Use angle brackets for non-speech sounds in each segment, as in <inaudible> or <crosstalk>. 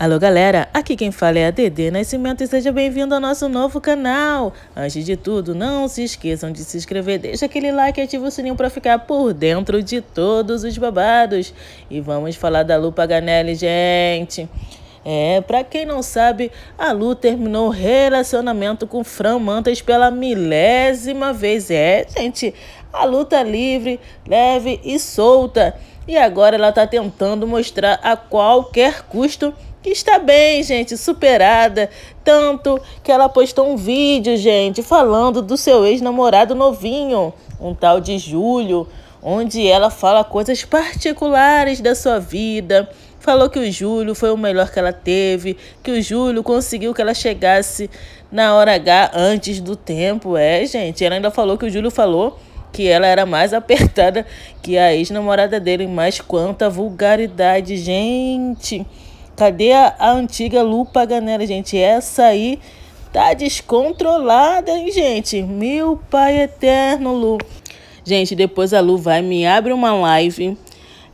Alô galera, aqui quem fala é a Dedê Nascimento e seja bem-vindo ao nosso novo canal. Antes de tudo, não se esqueçam de se inscrever, deixa aquele like e ativa o sininho para ficar por dentro de todos os babados. E vamos falar da lupa Ganelli, gente. É, para quem não sabe, a Lu terminou o relacionamento com Fran Mantas pela milésima vez. É, gente, a Lu tá é livre, leve e solta. E agora ela tá tentando mostrar a qualquer custo que está bem, gente, superada. Tanto que ela postou um vídeo, gente, falando do seu ex-namorado novinho, um tal de Júlio, onde ela fala coisas particulares da sua vida Falou que o Júlio foi o melhor que ela teve, que o Júlio conseguiu que ela chegasse na hora H antes do tempo. É, gente, ela ainda falou que o Júlio falou que ela era mais <laughs> apertada que a ex-namorada dele, mas quanta vulgaridade, gente. Cadê a, a antiga Lu Paganella, gente? Essa aí tá descontrolada, hein, gente? Meu pai eterno, Lu. Gente, depois a Lu vai me abre uma live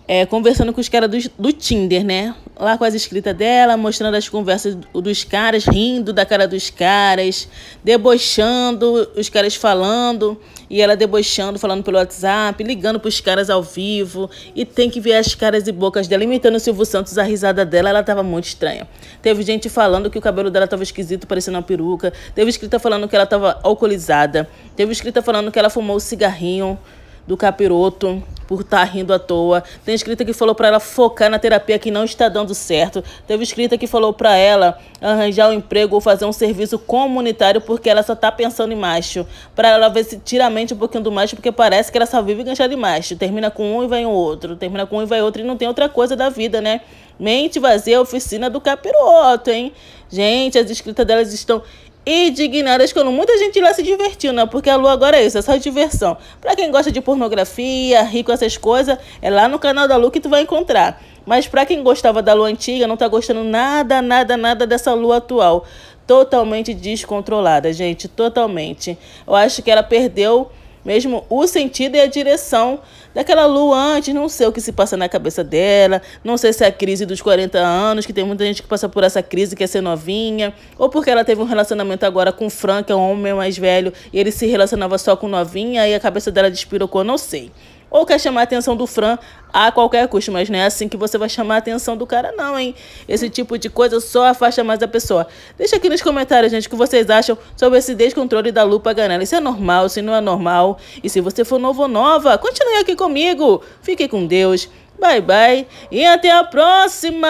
é, conversando com os caras do, do, Tinder, né? Lá com as escritas dela, mostrando as conversas dos caras, rindo da cara dos caras, debochando, os caras falando, e ela debochando, falando pelo WhatsApp, ligando pros caras ao vivo, e tem que ver as caras e bocas dela, imitando o Silvio Santos, a risada dela, ela tava muito estranha. Teve gente falando que o cabelo dela tava esquisito, parecendo uma peruca, teve escrita falando que ela tava alcoolizada, teve escrita falando que ela fumou um cigarrinho do capiroto por estar tá rindo à toa. Tem escrita que falou para ela focar na terapia que não está dando certo. Teve escrita que falou para ela arranjar um emprego ou fazer um serviço comunitário porque ela só tá pensando em macho. Para ela ver se tira a mente um pouquinho do macho porque parece que ela só vive enganchada em macho. Termina com um e vai em outro, termina com um e vai outro e não tem outra coisa da vida, né? Mente vazia, é oficina do capiroto, hein? Gente, as escritas delas estão e indignadas que muita gente lá se divertiu, né? Porque a lua agora é isso, é só diversão. Pra quem gosta de pornografia, rico, essas coisas, é lá no canal da lua que tu vai encontrar. Mas pra quem gostava da lua antiga, não tá gostando nada, nada, nada dessa lua atual. Totalmente descontrolada, gente, totalmente. Eu acho que ela perdeu mesmo o sentido e a direção daquela lua antes, não sei o que se passa na cabeça dela, não sei se é a crise dos 40 anos, que tem muita gente que passa por essa crise, quer é ser novinha, ou porque ela teve um relacionamento agora com o Fran, que é um homem mais velho, e ele se relacionava só com novinha, e a cabeça dela despirocou, não sei ou quer chamar a atenção do Fran a qualquer custo, mas não é assim que você vai chamar a atenção do cara, não, hein? Esse tipo de coisa só afasta mais a pessoa. Deixa aqui nos comentários, gente, o que vocês acham sobre esse descontrole da Lupa Ganela. Isso é normal, se não é normal. E se você for novo ou nova, continue aqui com comigo. Fique com Deus. Bye, bye. E até a próxima!